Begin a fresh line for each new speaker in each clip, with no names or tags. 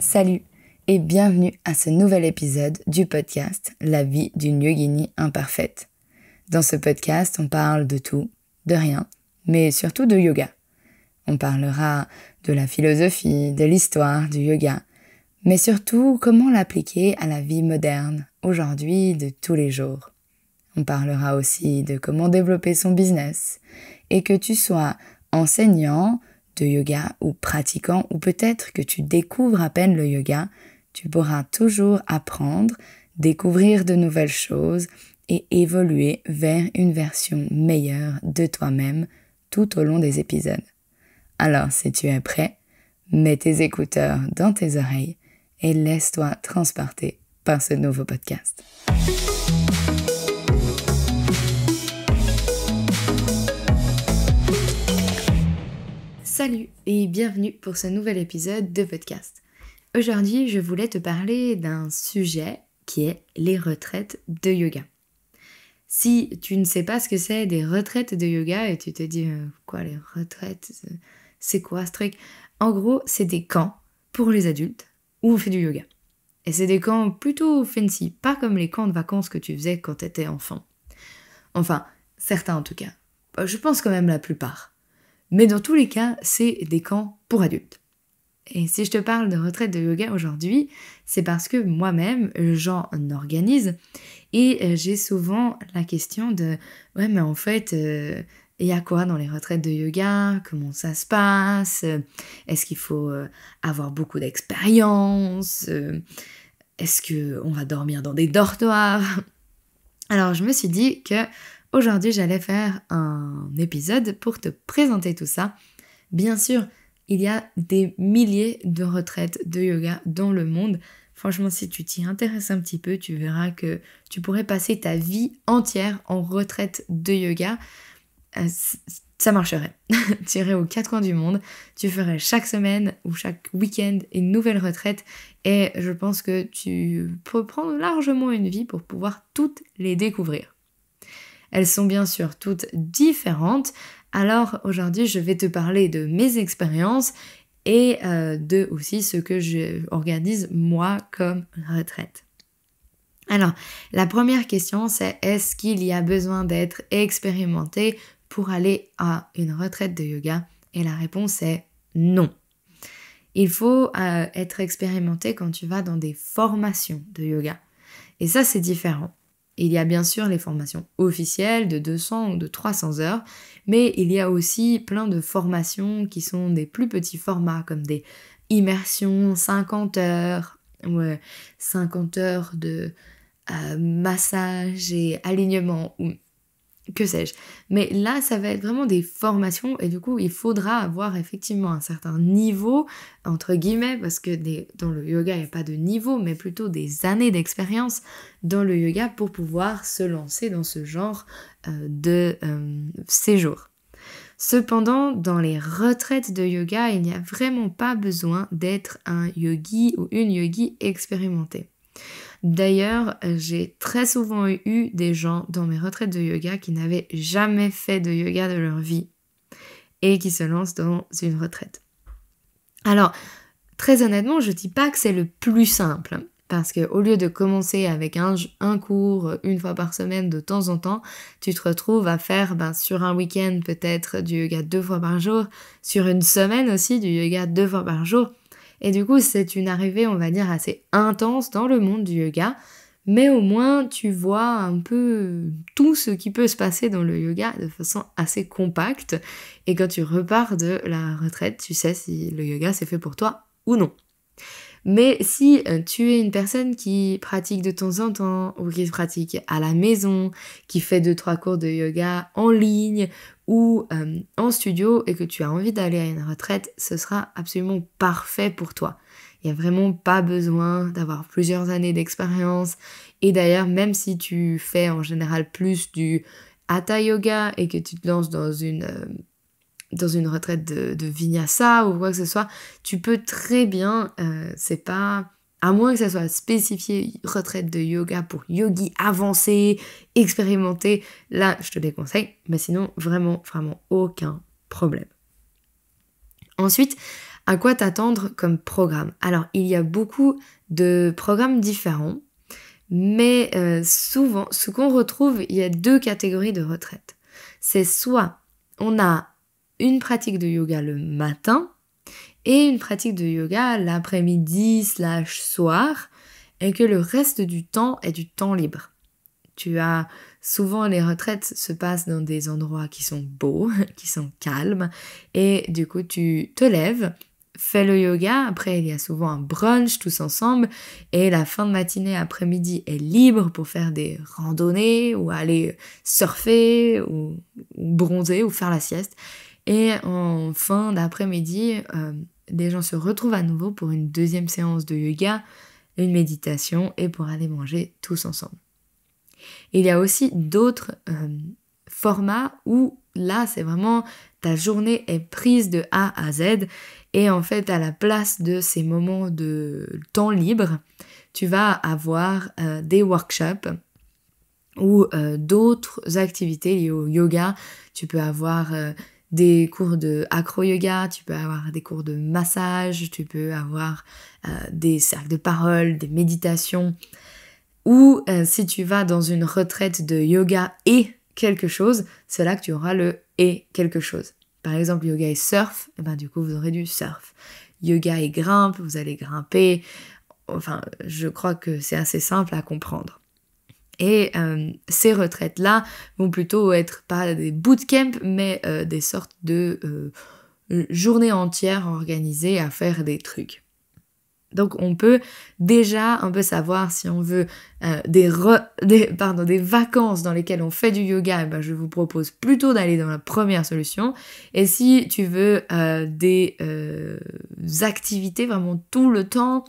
Salut et bienvenue à ce nouvel épisode du podcast La vie d'une yogini imparfaite. Dans ce podcast, on parle de tout, de rien, mais surtout de yoga. On parlera de la philosophie, de l'histoire du yoga, mais surtout comment l'appliquer à la vie moderne, aujourd'hui, de tous les jours. On parlera aussi de comment développer son business. Et que tu sois enseignant de yoga ou pratiquant ou peut-être que tu découvres à peine le yoga, tu pourras toujours apprendre, découvrir de nouvelles choses et évoluer vers une version meilleure de toi-même tout au long des épisodes. Alors si tu es prêt, mets tes écouteurs dans tes oreilles et laisse-toi transporter par ce nouveau podcast. Salut et bienvenue pour ce nouvel épisode de podcast. Aujourd'hui, je voulais te parler d'un sujet qui est les retraites de yoga. Si tu ne sais pas ce que c'est des retraites de yoga et tu te dis euh, quoi les retraites, euh, c'est quoi ce truc En gros, c'est des camps pour les adultes où on fait du yoga. Et c'est des camps plutôt fancy, pas comme les camps de vacances que tu faisais quand t'étais enfant. Enfin, certains en tout cas. Je pense quand même la plupart. Mais dans tous les cas, c'est des camps pour adultes. Et si je te parle de retraite de yoga aujourd'hui, c'est parce que moi-même, j'en organise et euh, j'ai souvent la question de ouais mais en fait, euh, il y a quoi dans les retraites de yoga Comment ça se passe Est-ce qu'il faut euh, avoir beaucoup d'expérience Est-ce que on va dormir dans des dortoirs Alors je me suis dit que Aujourd'hui, j'allais faire un épisode pour te présenter tout ça. Bien sûr, il y a des milliers de retraites de yoga dans le monde. Franchement, si tu t'y intéresses un petit peu, tu verras que tu pourrais passer ta vie entière en retraite de yoga. Euh, ça marcherait. tu irais aux quatre coins du monde, tu ferais chaque semaine ou chaque week-end une nouvelle retraite et je pense que tu peux prendre largement une vie pour pouvoir toutes les découvrir. Elles sont bien sûr toutes différentes. Alors aujourd'hui, je vais te parler de mes expériences et euh, de aussi ce que j'organise moi comme retraite. Alors, la première question, c'est est-ce qu'il y a besoin d'être expérimenté pour aller à une retraite de yoga Et la réponse est non. Il faut euh, être expérimenté quand tu vas dans des formations de yoga. Et ça, c'est différent. Il y a bien sûr les formations officielles de 200 ou de 300 heures, mais il y a aussi plein de formations qui sont des plus petits formats comme des immersions 50 heures, ou 50 heures de euh, massage et alignement ou que sais-je. Mais là, ça va être vraiment des formations et du coup, il faudra avoir effectivement un certain niveau, entre guillemets, parce que dans le yoga, il n'y a pas de niveau, mais plutôt des années d'expérience dans le yoga pour pouvoir se lancer dans ce genre euh, de euh, séjour. Cependant, dans les retraites de yoga, il n'y a vraiment pas besoin d'être un yogi ou une yogi expérimentée. D'ailleurs, j'ai très souvent eu des gens dans mes retraites de yoga qui n'avaient jamais fait de yoga de leur vie et qui se lancent dans une retraite. Alors, très honnêtement, je dis pas que c'est le plus simple hein, parce qu'au lieu de commencer avec un, cours euh, une fois par semaine de temps en temps, tu te retrouves à faire ben, sur un week-end peut-être du yoga deux fois par jour, sur une semaine aussi du yoga deux fois par jour. Et du coup, c'est une arrivée, on va dire, assez intense dans le monde du yoga. Mais au moins, tu vois un peu tout ce qui peut se passer dans le yoga de façon assez compacte. Et quand tu repars de la retraite, tu sais si le yoga c'est fait pour toi ou non. Mais si euh, tu es une personne qui pratique de temps en temps ou qui pratique à la maison, qui fait deux trois cours de yoga en ligne ou euh, en studio et que tu as envie d'aller à une retraite, ce sera absolument parfait pour toi. Il n'y a vraiment pas besoin d'avoir plusieurs années d'expérience. Et d'ailleurs, même si tu fais en général plus du hatha yoga et que tu te lances dans une euh, dans une retraite de, de, vinyasa ou quoi que ce soit, tu peux très bien, euh, c'est pas, à moins que ça soit spécifié retraite de yoga pour yogi avancé, expérimenté, là je te déconseille, mais sinon vraiment, vraiment aucun problème. Ensuite, à quoi t'attendre comme programme Alors il y a beaucoup de programmes différents, mais euh, souvent ce qu'on retrouve, il y a deux catégories de retraites. C'est soit on a une pratique de yoga le matin et une pratique de yoga l'après-midi slash soir et que le reste du temps est du temps libre. Tu as souvent les retraites se passent dans des endroits qui sont beaux, qui sont calmes et du coup tu te lèves, fais le yoga, après il y a souvent un brunch tous ensemble et la fin de matinée après-midi est libre pour faire des randonnées ou aller surfer ou, ou bronzer ou faire la sieste et en fin d'après-midi, les euh, gens se retrouvent à nouveau pour une deuxième séance de yoga, une méditation et pour aller manger tous ensemble. Il y a aussi d'autres euh, formats où là, c'est vraiment ta journée est prise de A à Z et en fait, à la place de ces moments de temps libre, tu vas avoir euh, des workshops ou d'autres activités liées au yoga. Tu peux avoir des cours de acro-yoga, tu peux avoir des cours de massage, tu peux avoir euh, des cercles de parole, des méditations. Ou euh, si tu vas dans une retraite de yoga et quelque chose, c'est là que tu auras le et quelque chose. Par exemple, yoga et surf, eh ben du coup vous aurez du surf. Yoga et grimpe, vous allez grimper. Enfin, je crois que c'est assez simple à comprendre. Et euh, ces retraites-là vont plutôt être pas des bootcamps, mais euh, des sortes de euh, journées entières organisées à faire des trucs. Donc on peut déjà un peu savoir si on veut des, pardon, des vacances dans lesquelles on fait du yoga, eh ben je vous propose plutôt d'aller dans la première solution. Et si tu veux des activités vraiment tout le temps,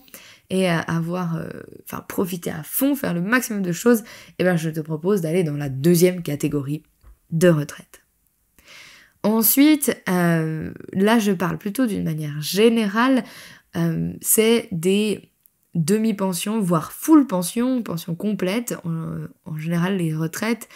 et à avoir, euh, enfin profiter à fond, faire le maximum de choses, eh bien je te propose d'aller dans la deuxième catégorie de retraite. Ensuite, euh, là je parle plutôt d'une manière générale, euh, c'est des demi-pensions, voire full pensions, pensions complètes, en, en général les retraites,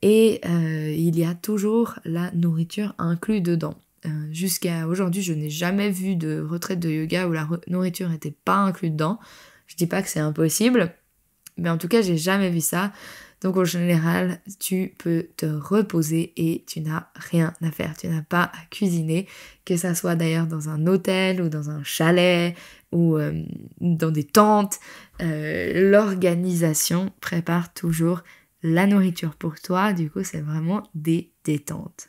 et il y a toujours la nourriture inclue dedans. Euh, jusqu'à aujourd'hui, je n'ai jamais vu de retraite de yoga où la nourriture n'était pas incluse dedans. Je dis pas que c'est impossible, mais en tout cas, j'ai jamais vu ça. Donc en général, tu peux te reposer et tu n'as rien à faire, tu n'as pas à cuisiner, que ça soit d'ailleurs dans un hôtel ou dans un chalet ou euh, dans des tentes. Euh, l'organisation prépare toujours la nourriture pour toi, du coup c'est vraiment des détentes.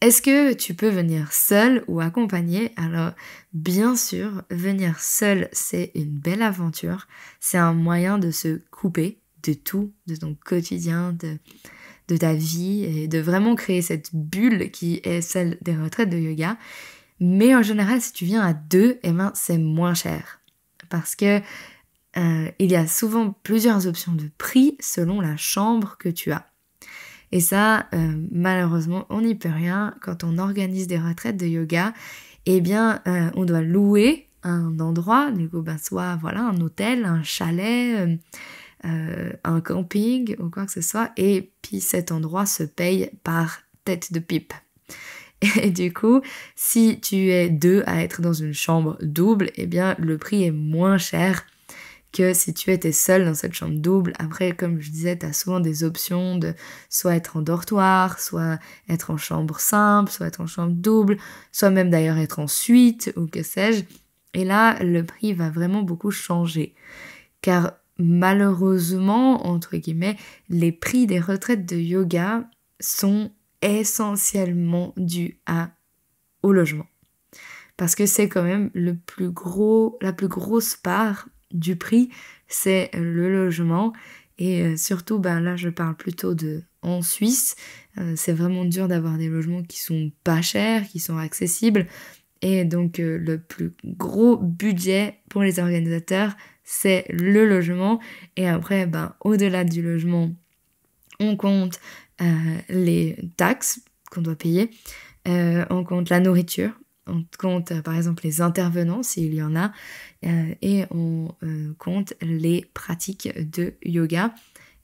Est-ce que tu peux venir seul ou accompagné Alors, bien sûr, venir seul, c'est une belle aventure. C'est un moyen de se couper de tout, de ton quotidien, de, ta vie, et de vraiment créer cette bulle qui est celle des retraites de yoga. Mais en général, si tu viens à deux, et eh ben, c'est moins cher. Parce que euh, il y a souvent plusieurs options de prix selon la chambre que tu as. Et ça, euh, malheureusement, on n'y peut rien. Quand on organise des retraites de yoga, eh bien, euh, on doit louer un endroit, du coup, ben, soit voilà, un hôtel, un chalet, euh, un camping ou quoi que ce soit. Et puis cet endroit se paye par tête de pipe. Et du coup, si tu es deux à être dans une chambre double, eh bien, le prix est moins cher si tu étais seul dans cette chambre double. Après, comme je disais, tu as souvent des options de soit être en dortoir, soit être en chambre simple, soit être en chambre double, soit même d'ailleurs être en suite ou que sais-je. Et là, le prix va vraiment beaucoup changer. Car malheureusement, entre guillemets, les prix des retraites de yoga sont essentiellement dus à, au logement. Parce que c'est quand même le plus gros, la plus grosse part du prix, c'est le logement. Et euh, surtout, ben là, je parle plutôt de en Suisse. Euh, c'est vraiment dur d'avoir des logements qui sont pas chers, qui sont accessibles. Et donc, euh, le plus gros budget pour les organisateurs, c'est le logement. Et après, ben, au-delà du logement, on compte les taxes qu'on doit payer, on compte la nourriture, on compte euh, par exemple les intervenants s'il y en a euh, et on euh, compte les pratiques de yoga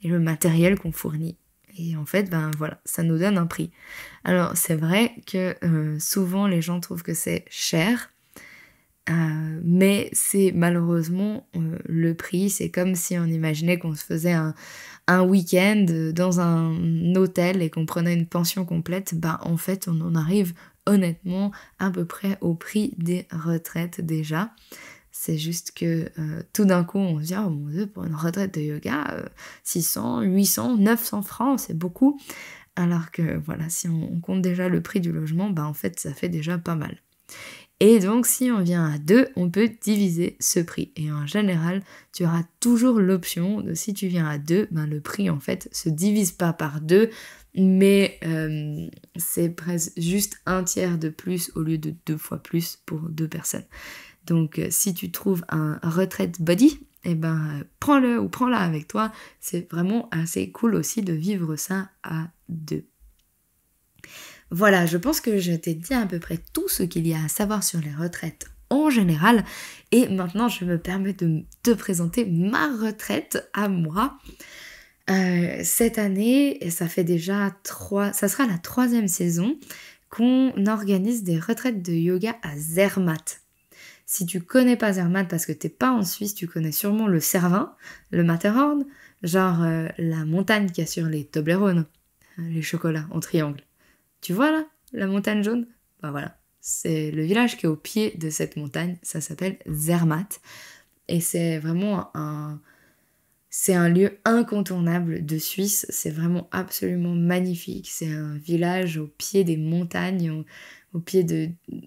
et le matériel qu'on fournit. Et en fait, ben voilà, ça nous donne un prix. Alors c'est vrai que souvent les gens trouvent que c'est cher, euh, mais c'est malheureusement euh, le prix. C'est comme si on imaginait qu'on se faisait un, week-end dans un hôtel et qu'on prenait une pension complète. Bah en fait, on en arrive honnêtement à peu près au prix des retraites déjà. C'est juste que euh, tout d'un coup, on se dit, oh mon dieu, pour une retraite de yoga, 600, 800, 900 francs, c'est beaucoup. Alors que voilà, si on, compte déjà le prix du logement, bah en fait, ça fait déjà pas mal. Et donc si on vient à deux, on peut diviser ce prix. Et en général, tu auras toujours l'option de si tu viens à deux, ben, le prix en fait se divise pas par deux, mais euh, c'est presque juste un tiers de plus au lieu de deux fois plus pour deux personnes. Donc euh, si tu trouves un retraite body, eh ben euh, prends-le ou prends-la avec toi. C'est vraiment assez cool aussi de vivre ça à deux. Voilà, je pense que je t'ai dit à peu près tout ce qu'il y a à savoir sur les retraites en général. Et maintenant, je me permets de te présenter ma retraite à moi. Euh, cette année, et ça fait déjà trois, ça sera la troisième saison qu'on organise des retraites de yoga à Zermatt. Si tu connais pas Zermatt parce que t'es pas en Suisse, tu connais sûrement le Cervin, le Matterhorn, genre euh, la montagne qui y a sur les Toblerones, hein, les chocolats en triangle. Tu vois là, la montagne jaune Bah voilà, c'est le village qui est au pied de cette montagne, ça s'appelle Zermatt. Et c'est vraiment un... C'est un lieu incontournable de Suisse, c'est vraiment absolument magnifique. C'est un village au pied des montagnes, au, pied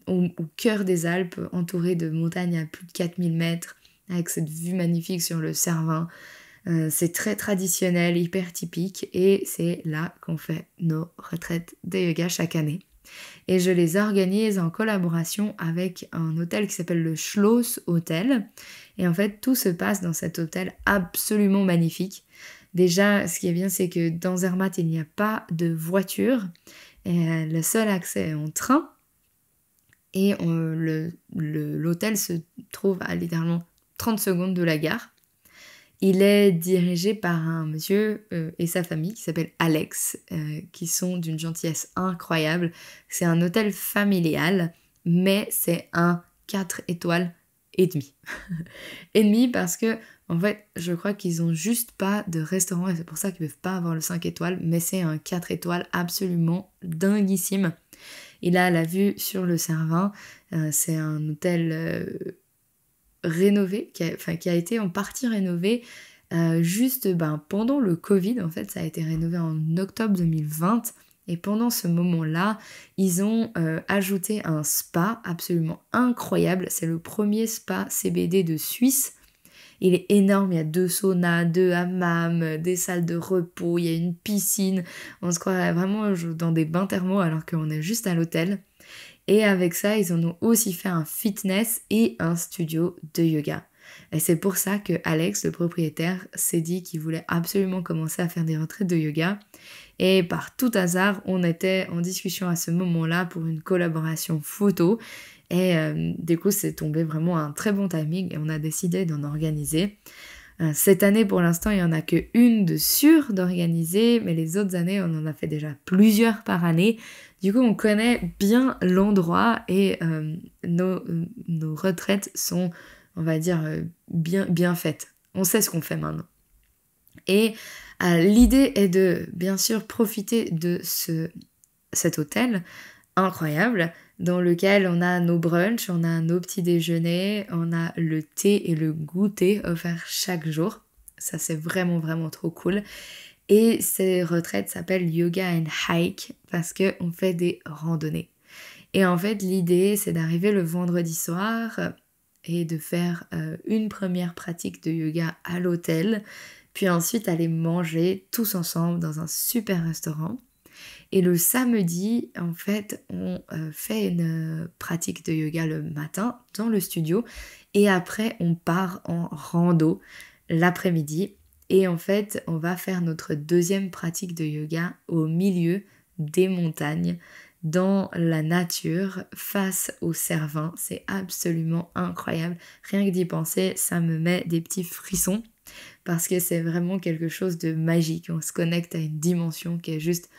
au, cœur des Alpes, entouré de montagnes à plus de 4000 mètres, avec cette vue magnifique sur le Cervin. Euh, c'est très traditionnel, hyper typique et c'est là qu'on fait nos retraites de yoga chaque année. Et je les organise en collaboration avec un hôtel qui s'appelle le Schloss Hotel. Et en fait, tout se passe dans cet hôtel absolument magnifique. Déjà, ce qui est bien, c'est que dans Zermatt, il n'y a pas de voiture. Euh, le seul accès est en train. Et l'hôtel le, se trouve à littéralement 30 secondes de la gare. Il est dirigé par un monsieur euh, et sa famille qui s'appelle Alex, euh, qui sont d'une gentillesse incroyable. C'est un hôtel familial, mais c'est un 4 étoiles et demi. et demi parce que, en fait, je crois qu'ils n'ont juste pas de restaurant et c'est pour ça qu'ils peuvent pas avoir le 5 étoiles, mais c'est un 4 étoiles absolument dinguissime. Il a la vue sur le Cervin, euh, c'est un hôtel rénové, qui a, été en partie rénové euh, juste ben, pendant le Covid. En fait, ça a été rénové en octobre 2020. Et pendant ce moment-là, ils ont euh, ajouté un spa absolument incroyable. C'est le premier spa CBD de Suisse. Il est énorme, il y a deux saunas, deux hammams, des salles de repos, il y a une piscine. On se croirait vraiment euh, dans des bains thermaux alors qu'on est juste à l'hôtel. Et avec ça, ils en ont aussi fait un fitness et un studio de yoga. Et c'est pour ça que Alex, le propriétaire, s'est dit qu'il voulait absolument commencer à faire des retraites de yoga. Et par tout hasard, on était en discussion à ce moment-là pour une collaboration photo. Et euh, du coup, c'est tombé vraiment un très bon timing et on a décidé d'en organiser. Euh, cette année, pour l'instant, il n'y en a que une de sûre d'organiser, mais les autres années, on en a fait déjà plusieurs par année. Du coup, on connaît bien l'endroit et euh, euh, nos, retraites sont, on va dire, euh, bien, bien faites. On sait ce qu'on fait maintenant. Et l'idée est de, bien sûr, profiter de ce, cet hôtel incroyable dans lequel on a nos brunchs, on a nos petits déjeuners, on a le thé et le goûter offert chaque jour. Ça, c'est vraiment, vraiment trop cool. Et ces retraites s'appellent yoga and hike parce qu'on fait des randonnées. Et en fait, l'idée, c'est d'arriver le vendredi soir et de faire euh, une première pratique de yoga à l'hôtel, puis ensuite aller manger tous ensemble dans un super restaurant. Et le samedi, en fait, on euh, fait une euh, pratique de yoga le matin dans le studio et après, on part en rando l'après-midi et en fait, on va faire notre deuxième pratique de yoga au milieu des montagnes, dans la nature, face au Cervin. C'est absolument incroyable. Rien que d'y penser, ça me met des petits frissons parce que c'est vraiment quelque chose de magique. On se connecte à une dimension qui est juste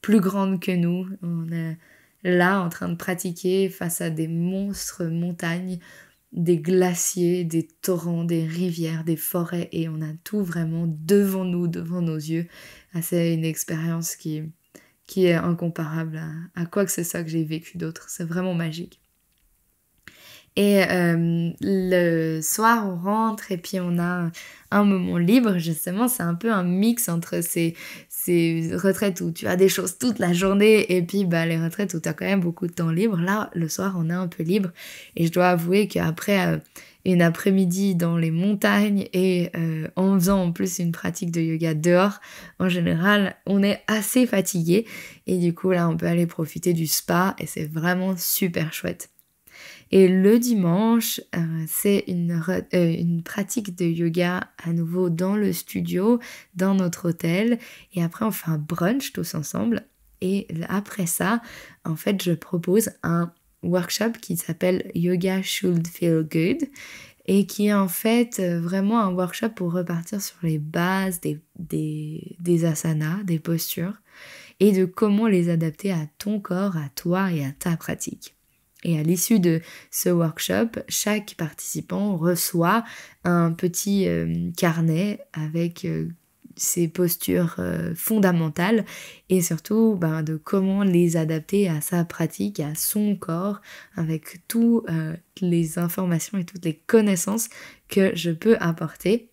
plus grande que nous. On est là en train de pratiquer face à des monstres montagnes des glaciers, des torrents, des rivières, des forêts, et on a tout vraiment devant nous, devant nos yeux. Ah, c'est une expérience qui, est incomparable à, à quoi que ce soit que j'ai vécu d'autre. C'est vraiment magique. Et euh, le soir, on rentre et puis on a un moment libre, justement. C'est un peu un mix entre ces, retraites où tu as des choses toute la journée et puis bah, les retraites où tu as quand même beaucoup de temps libre. Là, le soir, on est un peu libre. Et je dois avouer qu'après euh, une après-midi dans les montagnes et euh, en faisant en plus une pratique de yoga dehors, en général, on est assez fatigué. Et du coup, là, on peut aller profiter du spa et c'est vraiment super chouette. Et le dimanche, euh, c'est euh, une, pratique de yoga à nouveau dans le studio, dans notre hôtel. Et après, on fait un brunch tous ensemble. Et après ça, en fait, je propose un workshop qui s'appelle Yoga Should Feel Good et qui est en fait euh, vraiment un workshop pour repartir sur les bases des asanas, des postures et de comment les adapter à ton corps, à toi et à ta pratique. Et à l'issue de ce workshop, chaque participant reçoit un petit euh, carnet avec euh, ses postures euh, fondamentales et surtout ben, de comment les adapter à sa pratique, à son corps, avec toutes les informations et toutes les connaissances que je peux apporter.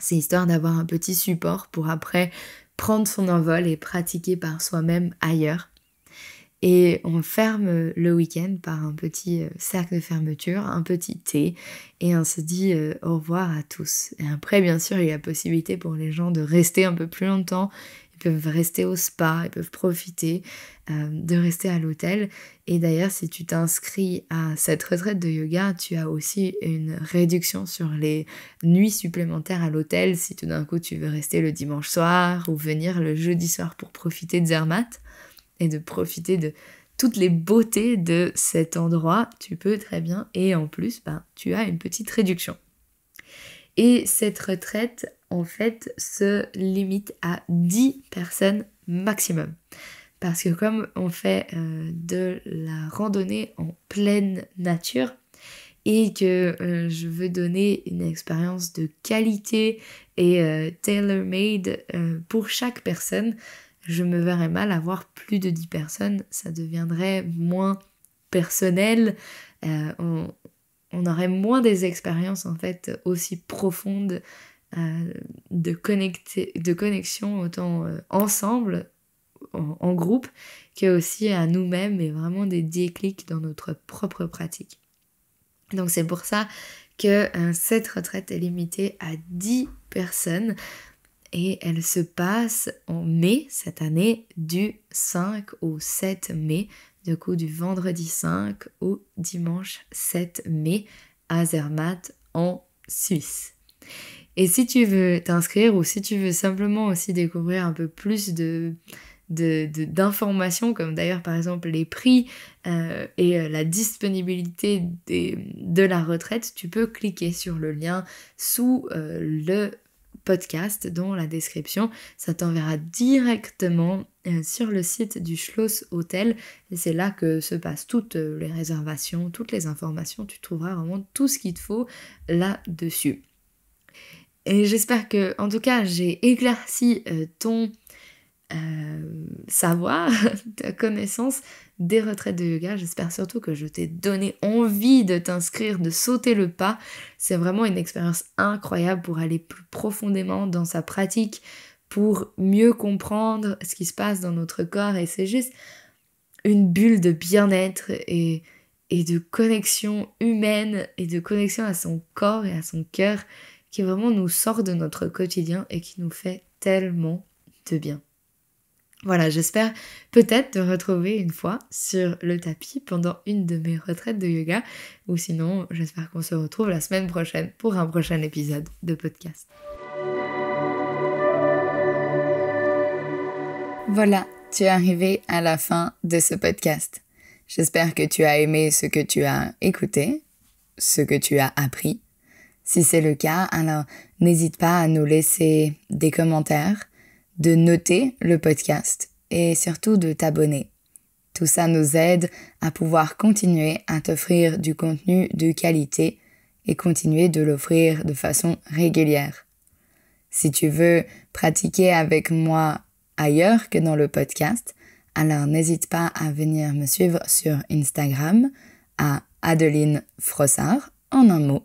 C'est histoire d'avoir un petit support pour après prendre son envol et pratiquer par soi-même ailleurs. Et on ferme euh, le week-end par un petit euh, cercle de fermeture, un petit thé, et on se dit euh, au revoir à tous. Et après, bien sûr, il y a possibilité pour les gens de rester un peu plus longtemps. Ils peuvent rester au spa, ils peuvent profiter de rester à l'hôtel. Et d'ailleurs, si tu t'inscris à cette retraite de yoga, tu as aussi une réduction sur les nuits supplémentaires à l'hôtel si tout d'un coup tu veux rester le dimanche soir ou venir le jeudi soir pour profiter de Zermatt et de profiter de toutes les beautés de cet endroit, tu peux très bien. Et en plus, ben, tu as une petite réduction. Et cette retraite, en fait, se limite à 10 personnes maximum. Parce que comme on fait euh, de la randonnée en pleine nature, et que euh, je veux donner une expérience de qualité et euh, tailor-made pour chaque personne, je me verrais mal avoir plus de 10 personnes, ça deviendrait moins personnel, euh, on, aurait moins des expériences en fait aussi profondes euh, de, connecter, de connexion autant euh, ensemble, en, groupe, que aussi à nous-mêmes et vraiment des déclics dans notre propre pratique. Donc c'est pour ça que cette retraite est limitée à 10 personnes et elle se passe en mai cette année du 5 au 7 mai, du coup du vendredi 5 au dimanche 7 mai à Zermatt en Suisse. Et si tu veux t'inscrire ou si tu veux simplement aussi découvrir un peu plus de d'informations comme d'ailleurs par exemple les prix euh, et euh, la disponibilité de la retraite, tu peux cliquer sur le lien sous euh, le podcast dans la description. Ça t'enverra directement euh, sur le site du Schloss Hotel. Et c'est là que se passent toutes euh, les réservations, toutes les informations. Tu trouveras vraiment tout ce qu'il te faut là-dessus. Et j'espère que, en tout cas, j'ai éclairci euh, ton euh, savoir ta connaissance des retraites de yoga. J'espère surtout que je t'ai donné envie de t'inscrire, de sauter le pas. C'est vraiment une expérience incroyable pour aller plus profondément dans sa pratique, pour mieux comprendre ce qui se passe dans notre corps. Et c'est juste une bulle de bien-être et, et de connexion humaine et de connexion à son corps et à son cœur qui vraiment nous sort de notre quotidien et qui nous fait tellement de bien. Voilà, j'espère peut-être te retrouver une fois sur le tapis pendant une de mes retraites de yoga, ou sinon j'espère qu'on se retrouve la semaine prochaine pour un prochain épisode de podcast. Voilà, tu es arrivé à la fin de ce podcast. J'espère que tu as aimé ce que tu as écouté, ce que tu as appris. Si c'est le cas, alors n'hésite pas à nous laisser des commentaires de noter le podcast et surtout de t'abonner. Tout ça nous aide à pouvoir continuer à t'offrir du contenu de qualité et continuer de l'offrir de façon régulière. Si tu veux pratiquer avec moi ailleurs que dans le podcast, alors n'hésite pas à venir me suivre sur Instagram à Adeline Frossard en un mot.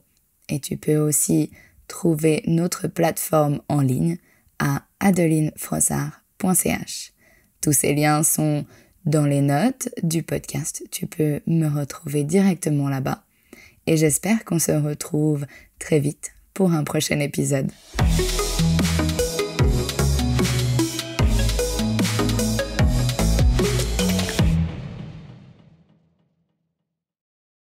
Et tu peux aussi trouver notre plateforme en ligne à adelinefroissard.ch. Tous ces liens sont dans les notes du podcast. Tu peux me retrouver directement là-bas. Et j'espère qu'on se retrouve très vite pour un prochain épisode.